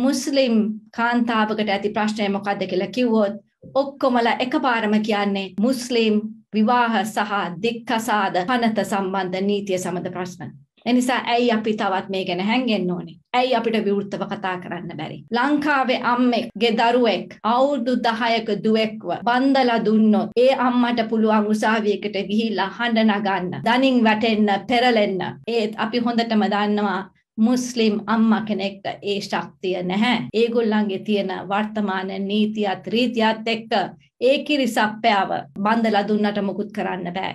මුස්ලිම් කාන්තාවකට ඇති ප්‍රශ්නය මොකක්ද කියලා කිව්වොත් ඔක්කොමල එකපාරම කියන්නේ මුස්ලිම් විවාහ සහ දික්කසාද පනත සම්බන්ධ නීතිය සමඳ ප්‍රශ්න. එනිසා ඇයි අපි තවත් මේ ගැන හැන්ගෙන් ඕනේ. ඇයි අපිට විවෘත්තව කතා කරන්න බැරි. ලංකාවේ අම්මෙක් ගෙදරුවෙක් අවුරුදු දහයක දුවෙක්ව බන්දලා දුන්නොත් ඒ අම්මට පුළුවන් උසාවියකට ගිහිල්ලා හඬ නගන්න. දනින් වැටෙන්න පෙරලෙන්න. ඒත් අපි හොඳටම දන්නවා මුස්ලිම් අම්ම කෙනෙක්ට ඒ ශක්තිය නැහැ. ඒගොල්ලන්ගේ තියෙන වර්තමාන නීතියත් රීතියත් එක්ක ඒ කිරිසප්පයාව බන්ධලා දුන්නට මොකුත් කරන්න බෑ.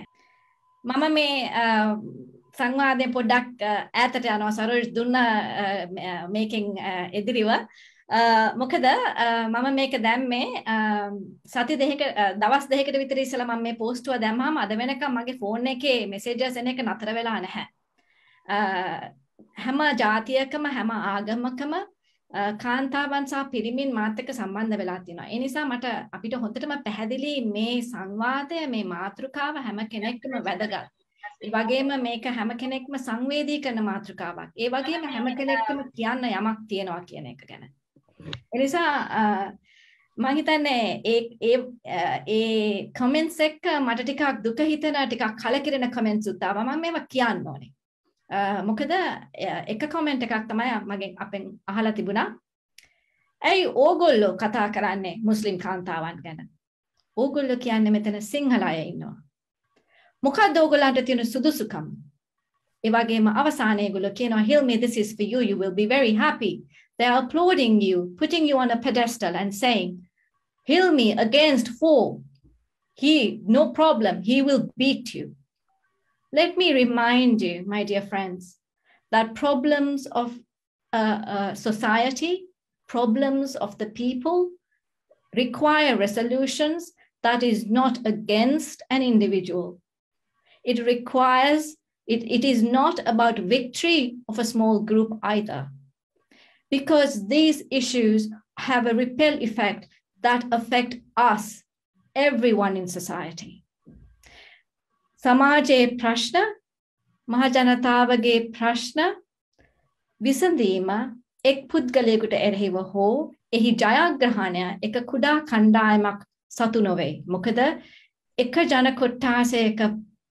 මම මේ සංවාදය පොඩ්ඩක් ඈතට යනවා සරෝජ් දුන්න මේකෙන් එදිරිව මොකද මම මේක දැම්මේ සති දෙක දවස් දෙකට විතර ඉස්සලා මම මේ පෝස්ටුව දැම්මම අද වෙනකම් මගේ ෆෝන් එකේ මෙසේජස් එන එක නතර වෙලා නැහැ. හැම ජාතියකම හැම ආගමකම කාන්තාවන් සහ පිරිමින් මාත් එක්ක සම්බන්ධ වෙලා තියෙනවා. ඒ නිසා මට අපිට හොඳටම පැහැදිලි මේ සංවාදය මේ මාතෘකාව හැම කෙනෙක්ටම වැදගත්. ඒ වගේම මේක හැම කෙනෙක්ම සංවේදී කරන මාතෘකාවක්. ඒ වගේම හැම කෙනෙක්ටම කියන්න යමක් තියෙනවා කියන එක ගැන. ඒ නිසා මං හිතන්නේ ඒ ඒ ඒ කමෙන්ට්ස් එක්ක මට ටිකක් දුක හිතෙන ටිකක් කලකිරෙන කමෙන්ට්ස් උත් ආවා. මම මේවා කියන්න ඕනේ. මොකද එක කොමෙන්ට් එකක් තමයි මගෙන් අපෙන් අහලා තිබුණා. ඇයි ඕගොල්ලෝ කතා කරන්නේ මුස්ලිම් කාන්තාවන් ගැන? ඕගොල්ලෝ කියන්නේ මෙතන සිංහල අය ඉන්නවා. මොකක්ද ඕගොල්ලන්ට තියෙන සුදුසුකම්? ඒ වගේම අවසානයේ ඒගොල්ලෝ කියනවා Hilmi this is for you you will be very happy. They are applauding you, putting you on a pedestal and saying Hilmi against four. He no problem, he will beat you. Let me remind you, my dear friends, that problems of uh, uh, society, problems of the people require resolutions that is not against an individual. It requires, it, it is not about victory of a small group either, because these issues have a repel effect that affect us, everyone in society. සමාජයේ ප්‍රශ්න මහජනතාවගේ ප්‍රශ්න විසඳීම එක් පුද්ගලයෙකුට එරෙහිව හෝ එහි ජයග්‍රහණය එක කුඩා කණ්ඩායමක් සතු නොවේ. මොකද එක ජන කොට්ටාසයක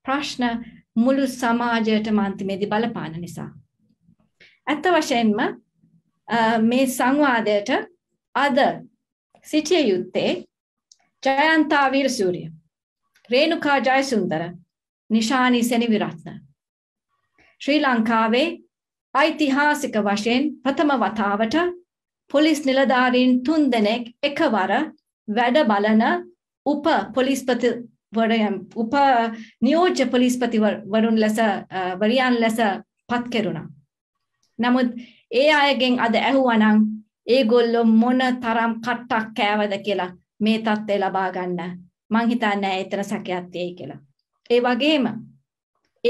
ප්‍රශ්න මුළු සමාජයට මන්තිමේදී බලපාන නිසා. ඇත්ත වශයෙන්ම මේ සංවාදයට අද සිටිය යුත්තේ ජයන්තා වීරසූරිය, රේණුකා ජයසුන්දර, නිශානි සෙනවිරත්න. ශ්‍රී ලංකාවේ ඓතිහාසික වශයෙන් ප්‍රථම වතාවට පොලිස් නිලධාරීන් තුන් දෙනෙක් එකවර වැඩ බලන උප පොලිස්පතිවරයන් උප නියෝජ්‍ය පොලිස්පතිවරුන් ලෙස වරියන් ලෙස පත් කෙරුණා. නමුත් ඒ අයගෙන් අද ඇහුවනම් ඒගොල්ලො මොන තරම් කට්ටක් කෑවද කියලා මේ තත්ත්වය ලබා ගන්න මං හිතන්නේ එතන සැකයක් තියෙයි කියලා. ඒ වගේම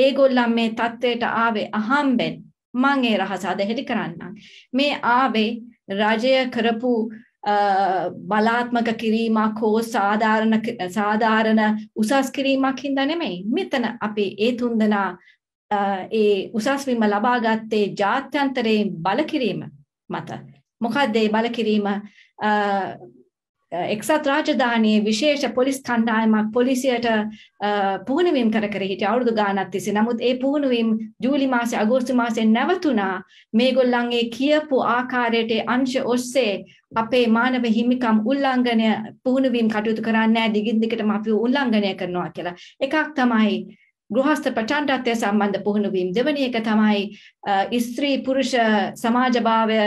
ඒගොල්ලන් මේ தത്വයට ආවේ අහම්බෙන් මං ඒ රහස අධහෙලි කරන්නම්. මේ ආවේ රජය කරපු බලාත්මක කිරීමක් හෝ සාධාරණ සාධාරණ උසස් කිරීමක් හින්දා නෙමෙයි. මෙතන අපි ඒ තුන්දෙනා ඒ උසස් වීම ලබා ගත්තේ ජාත්‍යන්තරයෙන් බලකිරීම මත. මොකද්ද ඒ බලකිරීම Uh, එක්සත් රාජධානයේ විශේෂ පොලිස් කණ්ඩායමක් පොලිසියට uh, පුහුණුවීම් කර කර හිටිය අවුරුදු ගානක් තිස්සේ. නමුත් ඒ පුහුණුවීම් ජූලි මාසේ අගෝස්තු මාසේ නැවතුණා. මේගොල්ලන්ගේ කියපු ආකාරයට අංශ ඔස්සේ අපේ මානව හිමිකම් උල්ලංඝනය පුහුණුවීම් කටයුතු කරන්නේ නැහැ. දිගින් දිගටම අපි උල්ලංඝනය කරනවා කියලා. එකක් තමයි ගෘහස්ත ප්‍රචණ්ඩත්වය සම්බන්ධ පුහුණු වීම දෙවැනි එක තමයි ස්ත්‍රී පුරුෂ සමාජභාවය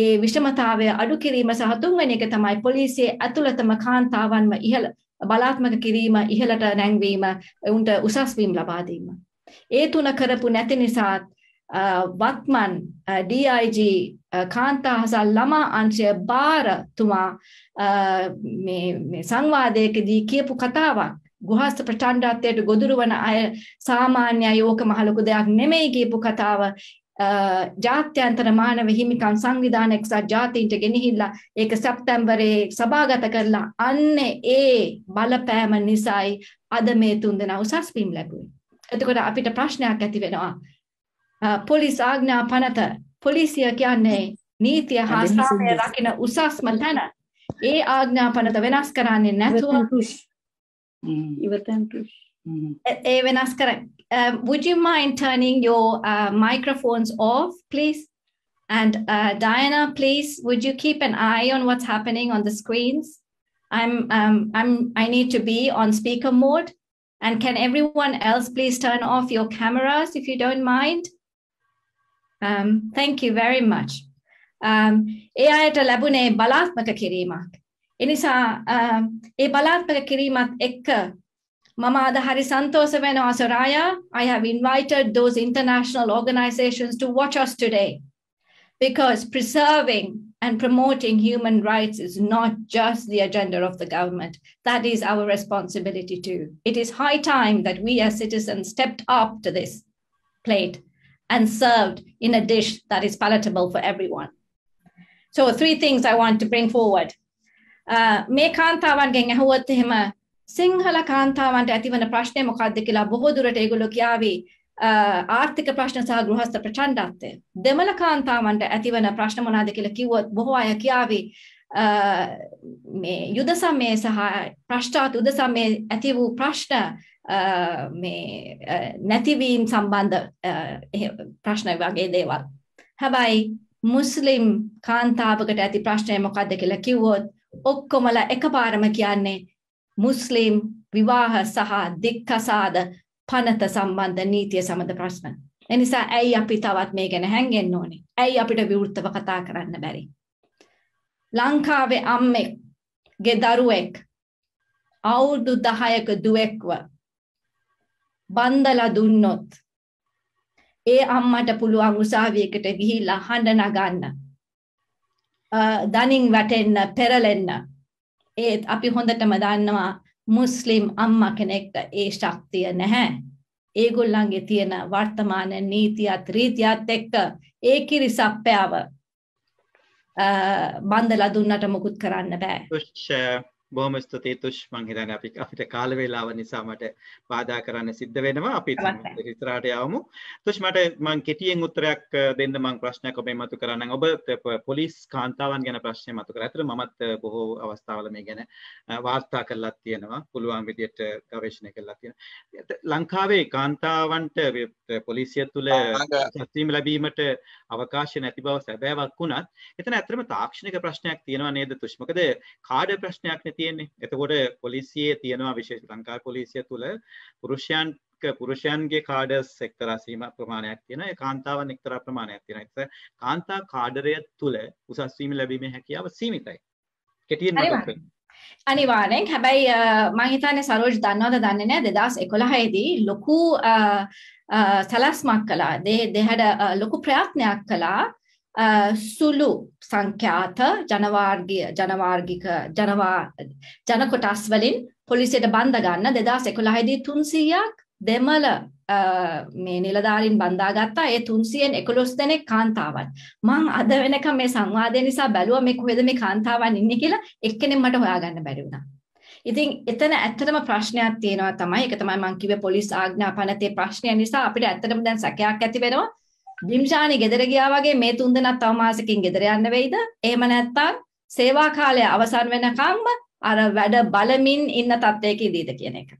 ඒ විෂමතාවය අඩු කිරීම සහ තුන්වැනි එක තමයි පොලිසියේ ඇතුළතම කාන්තාවන්ම ඉහළ බලාත්මක කිරීම ඉහළට නැංවීම උන්ට උසස් වීම ලබා දීම. ඒ තුන කරපු නැති නිසා වත්මන් DIG කාන්තා හසල් ළමා අංශය බාරතුමා මේ සංවාදයකදී කියපු කතාවක් ගුහස්ත ප්‍රචණ්ඩත්වයට ගොදුරවන අය සාමාන්‍ය යෝක මහලොකු දෙයක් නෙමෙයි කියපු කතාව ජාත්‍යන්තර මානව හිමිකම් සංවිධාන එක්සත් ජාතීන්ට ගෙනහිල්ලා ඒක සැප්තැම්බරේ සභාගත කරලා අන්න ඒ බලපෑම නිසායි අද මේ තුන්දෙනා උසස් පින් ලැබුවේ. එතකොට අපිට ප්‍රශ්නයක් ඇති වෙනවා. පොලිස් ආඥා පනත පොලිසිය කියන්නේ නීතිය හා සාමය රකින උසස්ම තැන. ඒ ආඥා පනත වෙනස් කරන්නේ නැතුව Mm. You Even Askara, um, would you mind turning your uh, microphones off, please? And uh, Diana, please, would you keep an eye on what's happening on the screens? I'm, um, I'm, I need to be on speaker mode. And can everyone else please turn off your cameras if you don't mind? Um, thank you very much. Um, එයායට ලැබුණේ බලාත්මක එනිසා ඒ බලාත්මක කිරීමත් එක්ක මම අද හරි සන්තෝෂ වෙනවා සොරායා I have invited those international organizations to watch us today because preserving and promoting human rights is not just the agenda of the government. That is our responsibility too. It is high time that we as citizens stepped up to this plate and served in a dish that is palatable for everyone. So, three things I want to bring forward. මේ කාන්තාවන්ගෙන් ඇහුවොත් එහෙම සිංහල කාන්තාවන්ට ඇතිවන ප්‍රශ්නය මොකක්ද කියලා බොහෝ දුරට ඒගොල්ලෝ කියාවේ ආර්ථික ප්‍රශ්න සහ ගෘහස්ථ ප්‍රචණ්ඩත්වය. දෙමළ කාන්තාවන්ට ඇතිවන ප්‍රශ්න මොනවාද කියලා කිව්වොත් බොහෝ අය කියාවේ මේ යුද සමයේ සහ ප්‍රශ්ටාත් යුද සමයේ ඇති වූ ප්‍රශ්න මේ නැතිවීම සම්බන්ධ ප්‍රශ්න වගේ දේවල්. හැබැයි මුස්ලිම් කාන්තාවකට ඇති ප්‍රශ්නය මොකක්ද කියලා කිව්වොත් ඔක්කොමල එකපාරම කියන්නේ මුස්ලිම් විවාහ සහ දික්කසාද පනත සම්බන්ධ නීතිය සමඳ ප්‍රශ්න. එනිසා ඇයි අපි තවත් මේ ගැන හැන්ගෙන්න ඕනේ. ඇයි අපිට විවෘතව කතා කරන්න බැරි. ලංකාවේ අම්මෙක් ගේ දරුවෙක් අවුරුදු 10ක දුවෙක්ව බන්දලා දුන්නොත් ඒ අම්මට පුළුවන් උසාවියකට ගිහිල්ලා හඬ නගන්න දනින් වැටෙන්න පෙරලෙන්න ඒත් අපි හොඳටම දන්නවා මුස්ලිම් අම්ම කෙනෙක්ට ඒ ශක්තිය නැහැ. ඒගොල්ලන්ගේ තියෙන වර්තමාන නීතියත් රීතියත් එක්ක ඒ කිරිසප්පයාව බන්දලා දුන්නට මොකුත් කරන්න බෑ. බොහොම ස්තුතියි තුෂ් මං හිතන්නේ අපි අපිට කාල වේලාව නිසා මට බාධා කරන්න සිද්ධ වෙනවා අපි ඉස්සරහට යවමු තුෂ් මට මං කෙටියෙන් උත්තරයක් දෙන්න මං ප්‍රශ්නයක් ඔබේ මතු කරන්නම් ඔබ පොලිස් කාන්තාවන් ගැන ප්‍රශ්නය මතු කරා. අතට මමත් බොහෝ අවස්ථාවල මේ ගැන වාර්තා කරලා තියෙනවා. පුළුවන් විදියට ගවේෂණය කරලා තියෙනවා. ලංකාවේ කාන්තාවන්ට පොලිසිය තුල සැසීම ලැබීමට අවකාශය නැති බව සැබෑවක් වුණත් එතන ඇත්තටම තාක්ෂණික ප්‍රශ්නයක් තියෙනවා නේද තුෂ්? මොකද කාඩ ප්‍රශ්නයක් නැති තියෙන්නේ එතකොට පොලිසියේ තියෙනවා විශේෂ ලංකා පොලිසිය තුළ පුරුෂයන් පුරුෂයන්ගේ කාඩස් එක්තරා සීම ප්‍රමාණයක් තියෙන කාන්තාවන් එක්තරා ප්‍රමාණයක් තියෙන එත කාන්තා කාඩරය තුළ උසස්වීම ලැබීමේ හැකියාව සීමිතයි කෙටියෙන් මතක් අනිවාරෙන් හැබැයි මංහිතන සරෝජ් දන්නවද දන්නේ නෑ දෙදස් එකොළහයේදී ලොකු සැලස්මක් කලා දේ දෙහැඩ ලොකු ප්‍රාත්නයක් කලා සුළු සංඛ්‍යාත ජනවාර්ගීය ජනවාර්ගික ජනවා ජන කොටස් වලින් පොලිසියට බඳ ගන්න 2011 දී 300ක් දෙමළ මේ නිලධාරීන් බඳාගත්තා ඒ 311 දෙනෙක් කාන්තාවන් මං අද වෙනකම් මේ සංවාදය නිසා බැලුවා මේ කොහෙද මේ කාන්තාවන් ඉන්නේ කියලා එක්කෙනෙක් මට හොයාගන්න බැරි වුණා ඉතින් එතන ඇත්තටම ප්‍රශ්නයක් තියෙනවා තමයි ඒක තමයි මං කිව්වේ පොලිස් ආඥා පනතේ ප්‍රශ්නය නිසා අපිට ඇත්තටම දැන් සැකයක් ඇති වෙනවා බිම්ෂානි ගෙදර ගියා වගේ මේ තුන් දෙනා තව මාසෙකින් ගෙදර යන්න වෙයිද? එහෙම නැත්නම් සේවා කාලය අවසන් වෙනකම්ම අර වැඩ බලමින් ඉන්න තත්ත්වයක ඉදීද කියන එක.